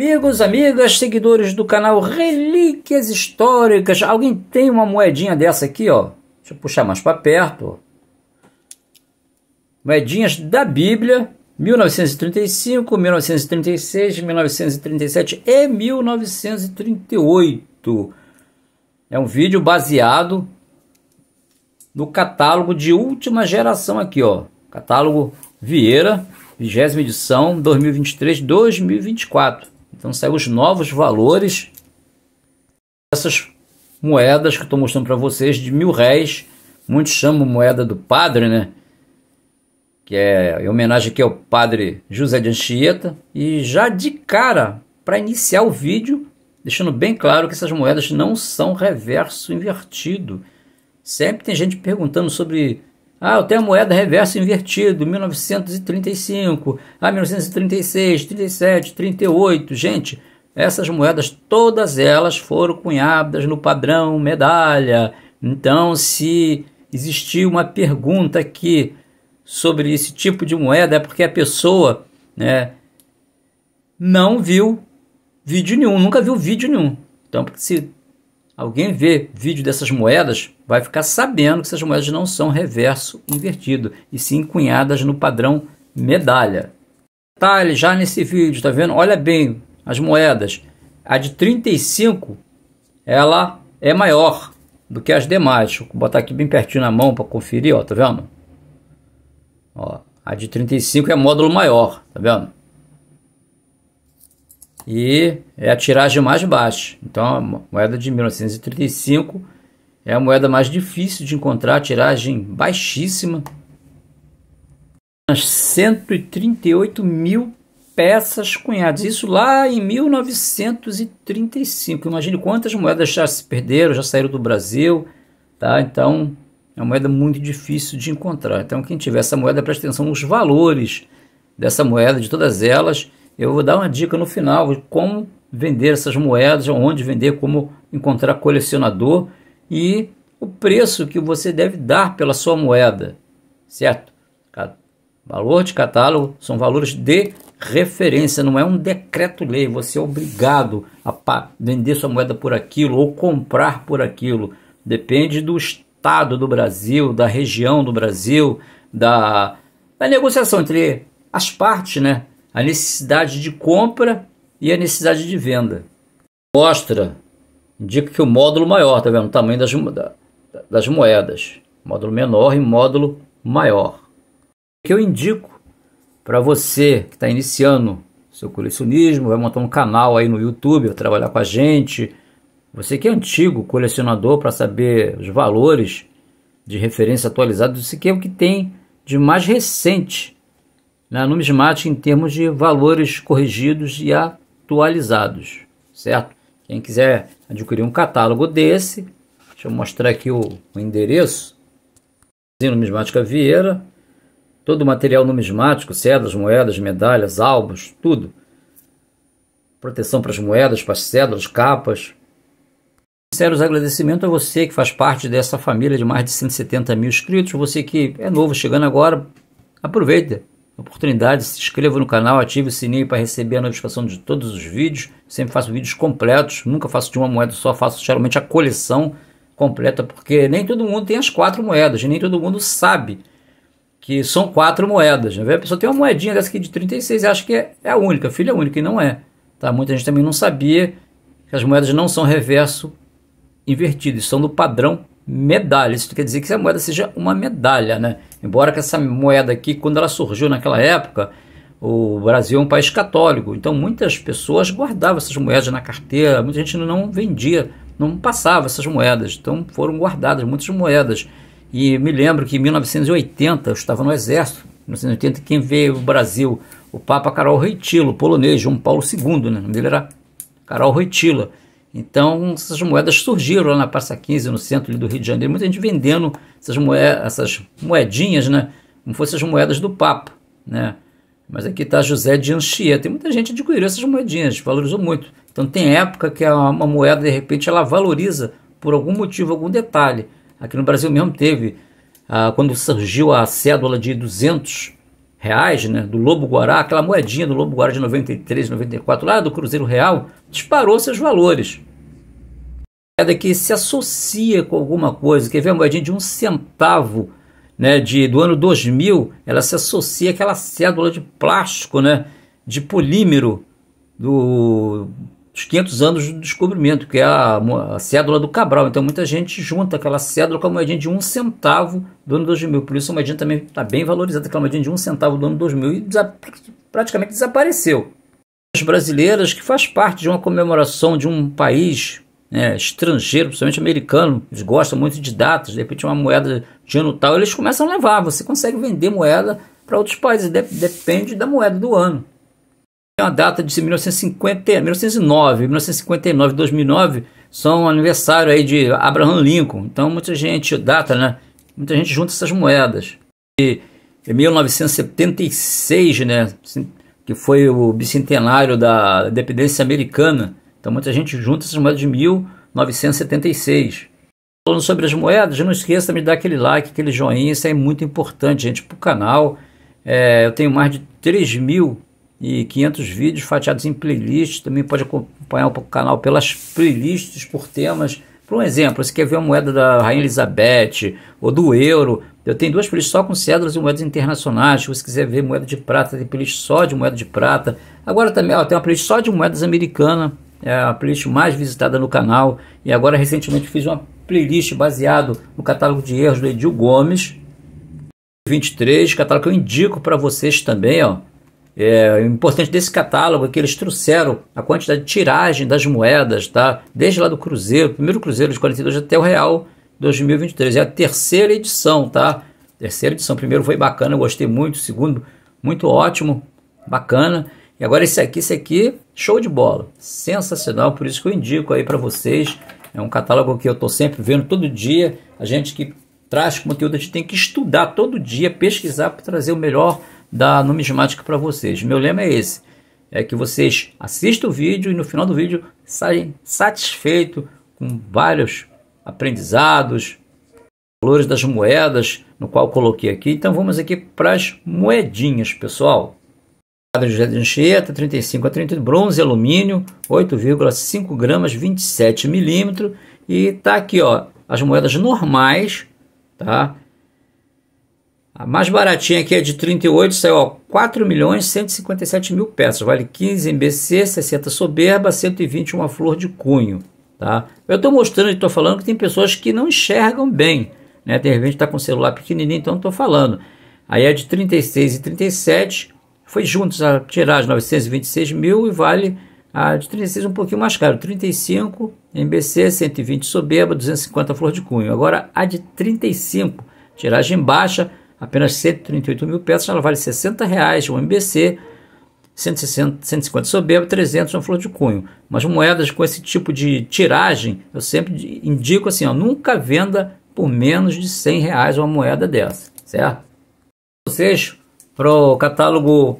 Amigos, amigas, seguidores do canal Relíquias Históricas, alguém tem uma moedinha dessa aqui, ó? Deixa eu puxar mais para perto. Moedinhas da Bíblia, 1935, 1936, 1937 e 1938. É um vídeo baseado no catálogo de última geração aqui, ó. Catálogo Vieira, 20 edição, 2023-2024. Então saiu os novos valores dessas moedas que estou mostrando para vocês de mil réis. Muitos chamam moeda do padre, né? Que é em homenagem aqui ao padre José de Anchieta. E já de cara, para iniciar o vídeo, deixando bem claro que essas moedas não são reverso invertido. Sempre tem gente perguntando sobre ah, eu tenho a moeda reverso invertido, 1935, ah, 1936, 37, 38. Gente, essas moedas, todas elas foram cunhadas no padrão medalha. Então, se existir uma pergunta aqui sobre esse tipo de moeda, é porque a pessoa né, não viu vídeo nenhum, nunca viu vídeo nenhum. Então, se alguém vê vídeo dessas moedas, vai ficar sabendo que essas moedas não são reverso invertido, e sim cunhadas no padrão medalha. Detalhe já nesse vídeo, tá vendo? Olha bem as moedas. A de 35, ela é maior do que as demais. Vou botar aqui bem pertinho na mão para conferir, ó, tá vendo? Ó, a de 35 é módulo maior, tá vendo? e é a tiragem mais baixa. Então a moeda de 1935 é a moeda mais difícil de encontrar, tiragem baixíssima. 138 mil peças cunhadas. Isso lá em 1935. Imagine quantas moedas já se perderam, já saíram do Brasil. Tá? Então é uma moeda muito difícil de encontrar. Então quem tiver essa moeda preste atenção nos valores dessa moeda, de todas elas eu vou dar uma dica no final de como vender essas moedas, onde vender, como encontrar colecionador e o preço que você deve dar pela sua moeda, certo? Valor de catálogo são valores de referência, não é um decreto-lei, você é obrigado a vender sua moeda por aquilo ou comprar por aquilo. Depende do estado do Brasil, da região do Brasil, da, da negociação entre as partes, né? a necessidade de compra e a necessidade de venda. Mostra, indica que o módulo maior, tá vendo? O tamanho das, das moedas. Módulo menor e módulo maior. O que eu indico para você que está iniciando seu colecionismo, vai montar um canal aí no YouTube, vai trabalhar com a gente. Você que é antigo colecionador para saber os valores de referência atualizados, isso aqui é o que tem de mais recente na numismática em termos de valores corrigidos e atualizados, certo? Quem quiser adquirir um catálogo desse, deixa eu mostrar aqui o, o endereço. Numismática Vieira, todo o material numismático, cédulas, moedas, medalhas, álbuns, tudo. Proteção para as moedas, para as cédulas, capas. Sinceros agradecimentos a você que faz parte dessa família de mais de 170 mil inscritos, você que é novo chegando agora, aproveita, oportunidade, se inscreva no canal, ative o sininho para receber a notificação de todos os vídeos. Sempre faço vídeos completos, nunca faço de uma moeda só, faço geralmente a coleção completa, porque nem todo mundo tem as quatro moedas, nem todo mundo sabe que são quatro moedas. Né? A pessoa tem uma moedinha dessa aqui de 36 e acha que é, é a única, filha é única, e não é. Tá? Muita gente também não sabia que as moedas não são reverso invertido, são do padrão medalha. Isso quer dizer que essa moeda seja uma medalha, né? Embora que essa moeda aqui, quando ela surgiu naquela época, o Brasil é um país católico, então muitas pessoas guardavam essas moedas na carteira, muita gente não vendia, não passava essas moedas, então foram guardadas muitas moedas. E me lembro que em 1980 eu estava no exército, em 1980 quem veio ao Brasil, o Papa Karol Reitilo, polonês, João Paulo II, né? o nome dele era Karol Reitilo. Então, essas moedas surgiram lá na Praça 15, no centro do Rio de Janeiro, muita gente vendendo essas, moedas, essas moedinhas, né? Como fossem as moedas do Papa, né? Mas aqui está José de Anchieta. Tem muita gente adquiriu essas moedinhas, valorizou muito. Então, tem época que uma moeda, de repente, ela valoriza por algum motivo, algum detalhe. Aqui no Brasil mesmo teve, ah, quando surgiu a cédula de 200 reais, né, do Lobo Guará, aquela moedinha do Lobo Guará de 93, 94, lá do Cruzeiro Real, disparou seus valores. Moeda que se associa com alguma coisa, quer ver a moedinha de um centavo, né, de, do ano 2000, ela se associa àquela cédula de plástico, né, de polímero do dos 500 anos do descobrimento, que é a, a, cédula do Cabral. Então muita gente junta aquela cédula com a moedinha de um centavo do ano 2000. Por isso a moedinha também está bem valorizada, aquela moedinha de um centavo do ano 2000 e desa praticamente desapareceu. As brasileiras, que faz parte de uma comemoração de um país né, estrangeiro, principalmente americano, eles gostam muito de datas, de repente uma moeda de ano tal, eles começam a levar. Você consegue vender moeda para outros países, depende da moeda do ano uma data de 1950, 1909, 1959, 2009 são aniversário aí de Abraham Lincoln. Então muita gente data, né? Muita gente junta essas moedas. E em 1976, né, que foi o bicentenário da independência americana. Então muita gente junta essas moedas de 1976. Falando sobre as moedas, não esqueça de dar aquele like, aquele joinha, isso é muito importante, gente, para o canal. É, eu tenho mais de 3 mil e 500 vídeos fatiados em playlists. Também pode acompanhar o canal pelas playlists, por temas. Por um exemplo, você quer ver a moeda da Rainha Elizabeth ou do euro? Eu tenho duas playlists só com cédulas e moedas internacionais. Se você quiser ver moeda de prata, tem playlist só de moeda de prata. Agora também ó, tem uma playlist só de moedas americana, é a playlist mais visitada no canal. E agora recentemente fiz uma playlist baseado no catálogo de erros do Edil Gomes, 23, catálogo que eu indico para vocês também, ó. É, é, importante desse catálogo é que eles trouxeram a quantidade de tiragem das moedas, tá? Desde lá do Cruzeiro, primeiro Cruzeiro de 42 até o Real 2023. É a terceira edição, tá? Terceira edição. Primeiro foi bacana, eu gostei muito. Segundo, muito ótimo, bacana. E agora esse aqui, esse aqui, show de bola. Sensacional, por isso que eu indico aí para vocês. É um catálogo que eu tô sempre vendo todo dia. A gente que traz conteúdo, a gente tem que estudar todo dia, pesquisar para trazer o melhor da numismática para vocês. Meu lema é esse, é que vocês assistam o vídeo e no final do vídeo saem satisfeitos com vários aprendizados, valores das moedas, no qual coloquei aqui. Então vamos aqui para as moedinhas, pessoal. Quadro de Anchieta, 35 a 30, bronze, alumínio, 8,5 gramas, 27 milímetros. E tá aqui, ó, as moedas normais, tá? A mais baratinha aqui é de 38, saiu a 4 milhões 157 mil peças. Vale 15 MBC, 60 soberba, 121 a flor de cunho. Tá? Eu estou mostrando e estou falando que tem pessoas que não enxergam bem. Né? De repente está com o celular pequenininho, então estou falando. Aí é de 36 e 37, foi juntos a tiragem 926 mil e vale a de 36 um pouquinho mais caro, 35 MBC, 120 soberba, 250 flor de cunho. Agora a de 35, tiragem baixa, apenas 138 mil peças, ela vale 60 reais, um MBC, 160, 150 soberbo, 300 uma flor de cunho. Mas moedas com esse tipo de tiragem, eu sempre indico assim, ó, nunca venda por menos de 100 reais uma moeda dessa, certo? Vocês, para o catálogo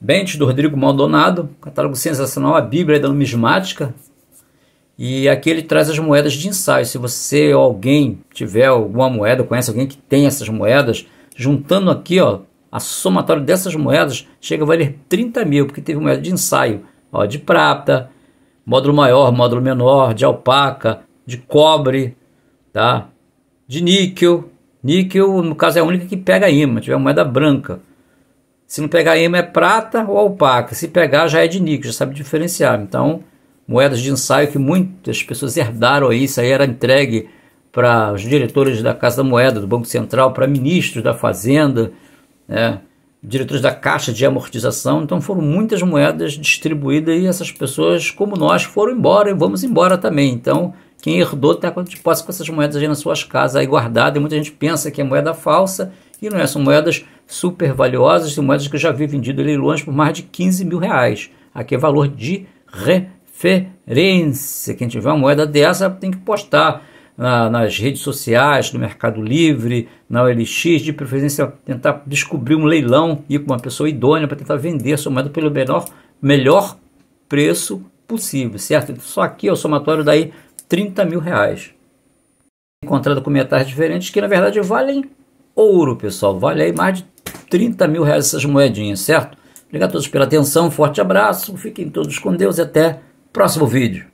Bente do Rodrigo Maldonado, catálogo sensacional, a Bíblia é da Numismática, e aqui ele traz as moedas de ensaio. Se você ou alguém tiver alguma moeda, conhece alguém que tem essas moedas, Juntando aqui, ó, a somatória dessas moedas chega a valer 30 mil, porque teve moeda de ensaio, ó, de prata, módulo maior, módulo menor, de alpaca, de cobre, tá? De níquel. Níquel, no caso, é a única que pega imã, tiver moeda branca. Se não pegar imã é prata ou alpaca. Se pegar já é de níquel, já sabe diferenciar. Então, moedas de ensaio que muitas pessoas herdaram aí, isso aí era entregue para os diretores da Casa da Moeda, do Banco Central, para ministros da Fazenda, né, diretores da Caixa de Amortização. Então foram muitas moedas distribuídas e essas pessoas, como nós, foram embora e vamos embora também. Então quem herdou está com posse com essas moedas aí nas suas casas, aí guardadas. E muita gente pensa que é moeda falsa e não é. São moedas super valiosas, são moedas que eu já vi vendido ali longe por mais de 15 mil reais. Aqui é valor de referência. Quem tiver uma moeda dessa tem que postar na, nas redes sociais, no Mercado Livre, na OLX, de preferência tentar descobrir um leilão e com uma pessoa idônea para tentar vender a sua moeda pelo menor, melhor preço possível, certo? Só aqui o somatório daí 30 mil reais. Encontrar documentários diferentes que na verdade valem ouro, pessoal. Vale aí mais de 30 mil reais essas moedinhas, certo? Obrigado a todos pela atenção, um forte abraço, fiquem todos com Deus e até próximo vídeo.